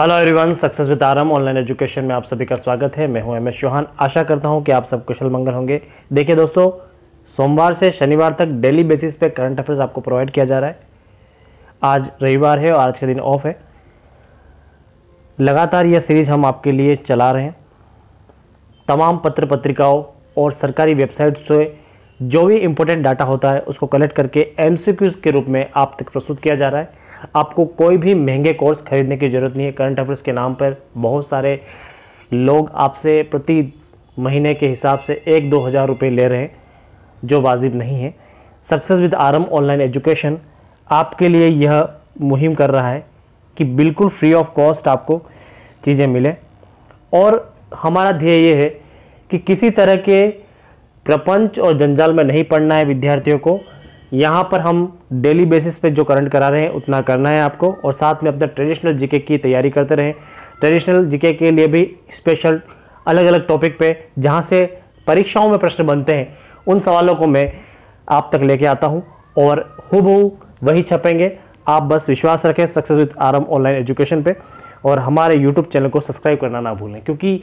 hello everyone success with Aram online education में आप सभी का स्वागत है मैं हूं एम एस चौहान आशा करता हूं कि आप सब कुशल मंगल होंगे देखिए दोस्तों सोमवार से शनिवार तक डेली बेसिस पे करंट अफेयर्स आपको प्रोवाइड किया जा रहा है आज रविवार है और आज का दिन ऑफ है लगातार यह सीरीज हम आपके लिए चला रहे हैं तमाम पत्र पत्रिकाओं और सरकारी वेबसाइट से जो भी इम्पोर्टेंट डाटा होता है उसको कलेक्ट करके एम के रूप में आप तक प्रस्तुत किया जा रहा है आपको कोई भी महंगे कोर्स खरीदने की ज़रूरत नहीं है करंट अफेयर्स के नाम पर बहुत सारे लोग आपसे प्रति महीने के हिसाब से एक दो हज़ार रुपये ले रहे हैं जो वाजिब नहीं है success with Aram online education आपके लिए यह मुहिम कर रहा है कि बिल्कुल फ्री ऑफ कॉस्ट आपको चीज़ें मिलें और हमारा ध्येय ये है कि किसी तरह के प्रपंच और जंजाल में नहीं पढ़ना है विद्यार्थियों को यहाँ पर हम डेली बेसिस पे जो करंट करा रहे हैं उतना करना है आपको और साथ में अपना ट्रेडिशनल जीके की तैयारी करते रहें ट्रेडिशनल जीके के लिए भी स्पेशल अलग अलग टॉपिक पे जहाँ से परीक्षाओं में प्रश्न बनते हैं उन सवालों को मैं आप तक लेके आता हूँ और हु वही छपेंगे आप बस विश्वास रखें success with Aram online education पर और हमारे यूट्यूब चैनल को सब्सक्राइब करना ना भूलें क्योंकि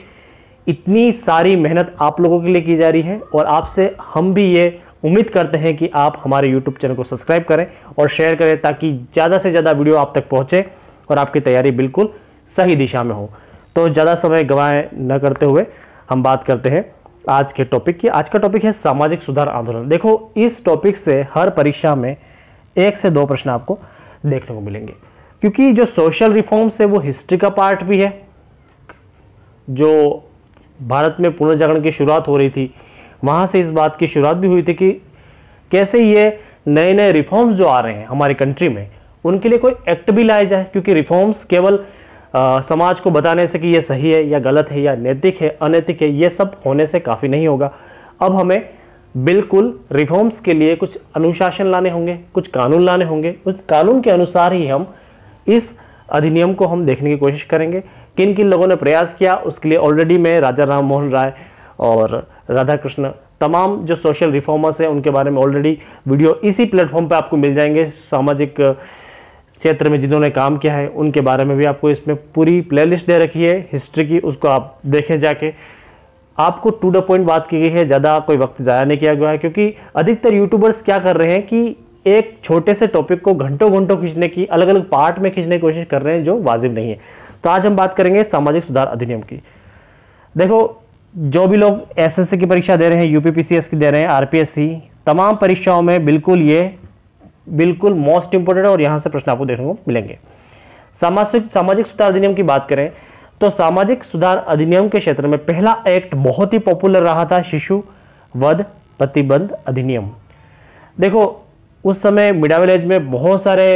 इतनी सारी मेहनत आप लोगों के लिए की जा रही है और आपसे हम भी ये उम्मीद करते हैं कि आप हमारे यूट्यूब चैनल को सब्सक्राइब करें और शेयर करें ताकि ज़्यादा से ज़्यादा वीडियो आप तक पहुँचे और आपकी तैयारी बिल्कुल सही दिशा में हो तो ज़्यादा समय गवाए न करते हुए हम बात करते हैं आज के टॉपिक की आज का टॉपिक है सामाजिक सुधार आंदोलन देखो इस टॉपिक से हर परीक्षा में एक से दो प्रश्न आपको देखने को मिलेंगे क्योंकि जो सोशल रिफॉर्म्स है वो हिस्ट्री का पार्ट भी है जो भारत में पुनर्जागरण की शुरुआत हो रही थी वहाँ से इस बात की शुरुआत भी हुई थी कि कैसे ये नए नए रिफॉर्म्स जो आ रहे हैं हमारी कंट्री में उनके लिए कोई एक्ट भी लाया जाए क्योंकि रिफॉर्म्स केवल आ, समाज को बताने से कि ये सही है या गलत है या नैतिक है अनैतिक है ये सब होने से काफ़ी नहीं होगा अब हमें बिल्कुल रिफॉर्म्स के लिए कुछ अनुशासन लाने होंगे कुछ कानून लाने होंगे उस कानून के अनुसार ही हम इस अधिनियम को हम देखने की कोशिश करेंगे किन किन लोगों ने प्रयास किया उसके लिए ऑलरेडी मैं राजा राम मोहन राय और राधा कृष्ण तमाम जो सोशल रिफॉर्मर्स हैं उनके बारे में ऑलरेडी वीडियो इसी प्लेटफॉर्म पर आपको मिल जाएंगे सामाजिक क्षेत्र में जिन्होंने काम किया है उनके बारे में भी आपको इसमें पूरी प्लेलिस्ट दे रखी है हिस्ट्री की उसको आप देखें जाके आपको टू द पॉइंट बात की गई है ज़्यादा कोई वक्त ज़ाया नहीं किया गया है क्योंकि अधिकतर यूट्यूबर्स क्या कर रहे हैं कि एक छोटे से टॉपिक को घंटों घंटों खींचने की अलग अलग पार्ट में खींचने की कोशिश कर रहे हैं जो वाजिब नहीं है तो आज हम बात करेंगे सामाजिक सुधार अधिनियम की देखो जो भी लोग एसएससी की परीक्षा दे रहे हैं यूपीपीसीएस की दे रहे हैं आरपीएससी तमाम परीक्षाओं में बिल्कुल ये बिल्कुल मोस्ट इंपॉर्टेंट और यहाँ से प्रश्न आपको देखने को मिलेंगे सामाजिक सामाजिक सुधार अधिनियम की बात करें तो सामाजिक सुधार अधिनियम के क्षेत्र में पहला एक्ट बहुत ही पॉपुलर रहा था शिशु वध प्रतिबंध अधिनियम देखो उस समय मिडा विलेज में बहुत सारे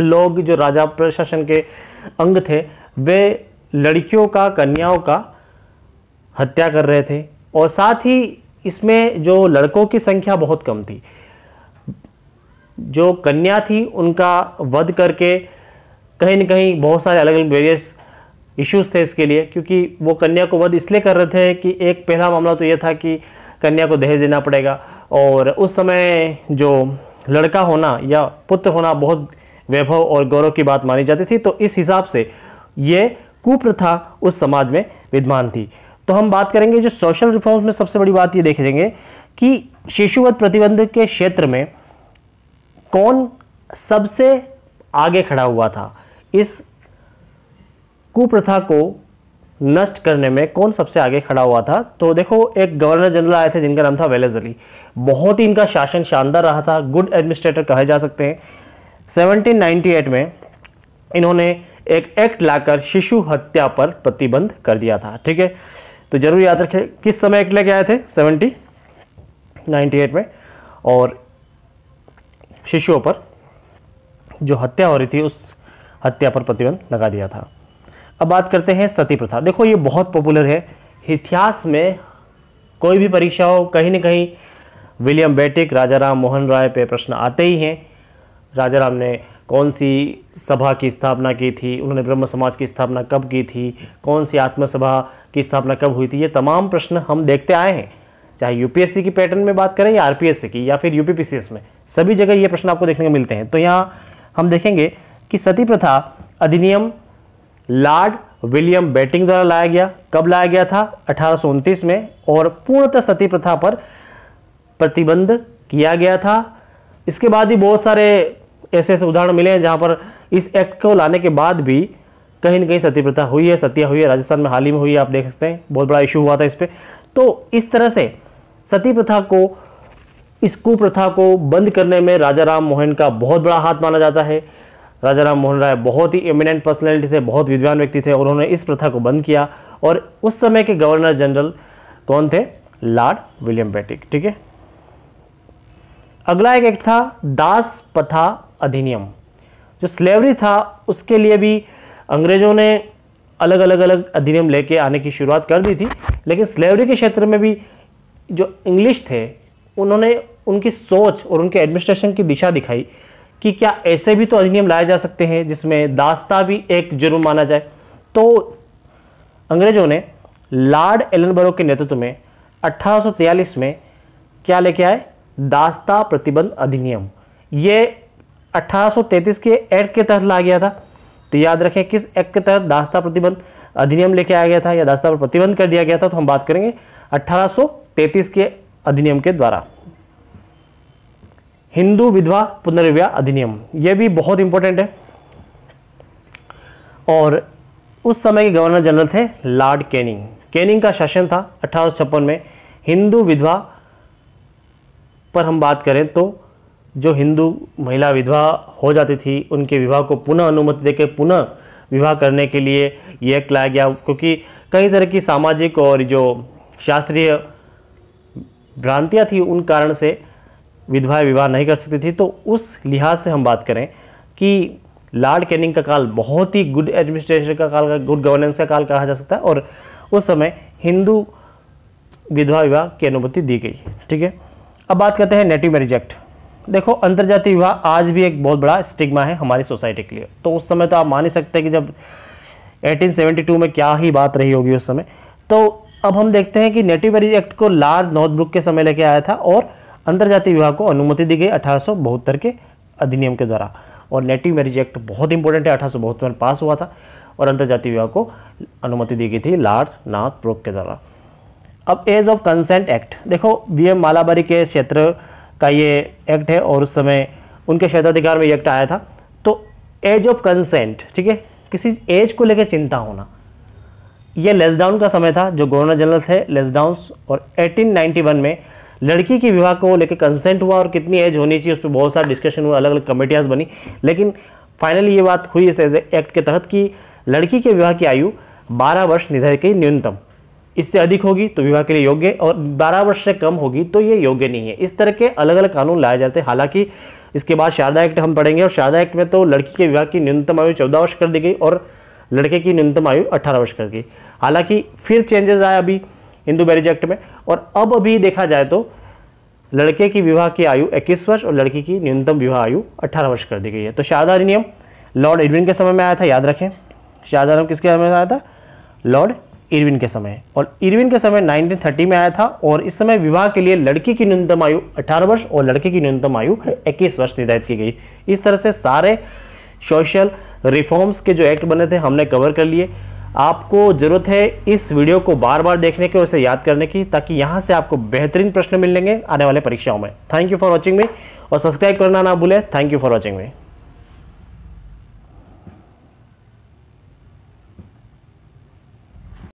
लोग जो राजा प्रशासन के अंग थे वे लड़कियों का कन्याओं का हत्या कर रहे थे और साथ ही इसमें जो लड़कों की संख्या बहुत कम थी जो कन्या थी उनका वध करके कहीं न कहीं बहुत सारे अलग अलग वेरियस इश्यूज थे इसके लिए क्योंकि वो कन्या को वध इसलिए कर रहे थे कि एक पहला मामला तो ये था कि कन्या को दहेज देना पड़ेगा और उस समय जो लड़का होना या पुत्र होना बहुत वैभव और गौरव की बात मानी जाती थी तो इस हिसाब से ये कुप्रथा उस समाज में विद्यमान थी तो हम बात करेंगे जो सोशल रिफॉर्म्स में सबसे बड़ी बात ये देखेंगे कि शिशुवध प्रतिबंध के क्षेत्र में कौन सबसे आगे खड़ा हुआ था इस कुप्रथा को नष्ट करने में कौन सबसे आगे खड़ा हुआ था तो देखो एक गवर्नर जनरल आए थे जिनका नाम था वेलेज अली बहुत ही इनका शासन शानदार रहा था गुड एडमिनिस्ट्रेटर कहे जा सकते हैं 1798 में इन्होंने एक एक्ट लाकर शिशु हत्या पर प्रतिबंध कर दिया था ठीक है तो जरूर याद रखें किस समय एक्ट लेके आए थे सेवेंटी नाइन्टी एट में और शिशुओं पर जो हत्या हो रही थी उस हत्या पर प्रतिबंध लगा दिया था अब बात करते हैं सती प्रथा देखो ये बहुत पॉपुलर है इतिहास में कोई भी परीक्षा हो कहीं ना कहीं विलियम बेटिक राजा राम मोहन राय पे प्रश्न आते ही हैं राजा राम ने कौन सी सभा की स्थापना की थी उन्होंने ब्रह्म समाज की स्थापना कब की थी कौन सी आत्मसभा की स्थापना कब हुई थी ये तमाम प्रश्न हम देखते आए हैं चाहे यूपीएससी की पैटर्न में बात करें या आरपीएससी की या फिर यूपीपीसीएस में सभी जगह ये प्रश्न आपको देखने को मिलते हैं तो यहाँ हम देखेंगे कि सती प्रथा अधिनियम लॉर्ड विलियम बैटिंग द्वारा लाया गया कब लाया गया था अठारह में और पूर्णतः सती प्रथा पर प्रतिबंध किया गया था इसके बाद ही बहुत सारे ऐसे ऐसे उदाहरण मिले हैं जहाँ पर इस एक्ट को लाने के बाद भी कहीं ना कहीं सती प्रथा हुई है सत्या हुई है राजस्थान में हाल ही में हुई है आप देख सकते हैं बहुत बड़ा इशू हुआ था इस पर तो इस तरह से सती प्रथा को इस कुप्रथा को बंद करने में राजा राम मोहन का बहुत बड़ा हाथ माना जाता है राजा राम मोहन राय बहुत ही एमिनेंट पर्सनैलिटी थे बहुत विद्वान व्यक्ति थे और उन्होंने इस प्रथा को बंद किया और उस समय के गवर्नर जनरल कौन थे लॉर्ड विलियम बैटिक ठीक है अगला एक एक्ट था दास प्रथा अधिनियम जो स्लेवरी था उसके लिए भी अंग्रेज़ों ने अलग अलग अलग अधिनियम लेके आने की शुरुआत कर दी थी लेकिन स्लेवरी के क्षेत्र में भी जो इंग्लिश थे उन्होंने उनकी सोच और उनके एडमिनिस्ट्रेशन की दिशा दिखाई कि क्या ऐसे भी तो अधिनियम लाए जा सकते हैं जिसमें दास्ता भी एक जुर्म माना जाए तो अंग्रेज़ों ने लॉर्ड एलनबरो के नेतृत्व में 1843 में क्या लेके आए दास्ता प्रतिबंध अधिनियम ये 1833 के एक्ट के तहत ला गया था तो याद रखें किस एक्ट के तहत दास्ता प्रतिबंध अधिनियम लेके आया गया था या दास्ता पर प्रतिबंध कर दिया गया था तो हम बात करेंगे 1833 के अधिनियम के द्वारा हिंदू विधवा पुनर्विवाह अधिनियम यह भी बहुत इंपॉर्टेंट है और उस समय के गवर्नर जनरल थे लॉर्ड कैनिंग कैनिंग का शासन था अठारह में हिंदू विधवा पर हम बात करें तो जो हिंदू महिला विधवा हो जाती थी उनके विवाह को पुनः अनुमति देकर पुनः विवाह करने के लिए यह एक्ट लाया गया क्योंकि कई तरह की सामाजिक और जो शास्त्रीय भ्रांतियाँ थी उन कारण से विधवाएँ विवाह नहीं कर सकती थी तो उस लिहाज से हम बात करें कि लॉर्ड कैनिंग का काल बहुत ही गुड एडमिनिस्ट्रेशन का काल का गुड गवर्नेंस का काल कहा जा सकता है और उस समय हिंदू विधवा विवाह की अनुमति दी गई ठीक है अब बात करते हैं नेटिव मैरिज एक्ट देखो अंतर्जातीय विवाह आज भी एक बहुत बड़ा स्टिग्मा है हमारी सोसाइटी के लिए तो उस समय तो आप मान ही सकते हैं कि जब 1872 में क्या ही बात रही होगी उस समय तो अब हम देखते हैं कि नेटिव मैरिज एक्ट को लार्ड नॉर्थब्रुक के समय लेके आया था और अंतर्जातीय विवाह को अनुमति दी गई अठारह के अधिनियम के द्वारा और नेटिव मैरिज एक्ट बहुत इंपॉर्टेंट है अठारह में पास हुआ था और अंतर्जातीय विवाह को अनुमति दी गई थी लार्ज नाथ ब्रुक के द्वारा अब एज ऑफ कंसेंट एक्ट देखो वी एम मालाबारी के क्षेत्र का ये एक्ट है और उस समय उनके क्षेत्राधिकार में ये एक्ट आया था तो एज ऑफ कंसेंट ठीक है किसी एज को लेकर चिंता होना ये लेसडाउन का समय था जो गवर्नर जनरल थे लेसडाउन और 1891 में लड़की के विवाह को लेकर कंसेंट हुआ और कितनी एज होनी चाहिए उस पर बहुत सारा डिस्कशन हुआ अलग अलग कमेटियाज बनी लेकिन फाइनली ये बात हुई इस एज एक्ट के तहत कि लड़की के विवाह की आयु 12 वर्ष निर्धारित की न्यूनतम इससे अधिक होगी तो विवाह के लिए योग्य और 12 वर्ष से कम होगी तो ये योग्य नहीं है इस तरह के अलग अलग कानून लाए जाते हैं हालांकि इसके बाद शारदा एक्ट हम पढ़ेंगे और शारदा एक्ट में तो लड़की के विवाह की न्यूनतम आयु चौदह वर्ष कर दी गई और लड़के की न्यूनतम आयु अठारह वर्ष कर दी हालांकि फिर चेंजेस आया अभी हिंदू मैरिज एक्ट में और अब अभी देखा जाए तो लड़के की विवाह की आयु इक्कीस वर्ष और लड़की की न्यूनतम विवाह आयु अठारह वर्ष कर दी गई है तो शारदा अधिनियम लॉर्ड इडविन के समय में आया था याद रखें शारदा नियम किसके समय में आया था लॉर्ड इरविन के समय और इरविन के समय 1930 में आया था और इस समय विवाह के लिए लड़की की न्यूनतम आयु 18 वर्ष और लड़के की न्यूनतम आयु 21 वर्ष निर्धारित की गई इस तरह से सारे सोशल रिफॉर्म्स के जो एक्ट बने थे हमने कवर कर लिए आपको ज़रूरत है इस वीडियो को बार बार देखने की और इसे याद करने की ताकि यहाँ से आपको बेहतरीन प्रश्न मिलेंगे आने वाले परीक्षाओं में थैंक यू फॉर वॉचिंग में और सब्सक्राइब करना ना भूलें थैंक यू फॉर वॉचिंग में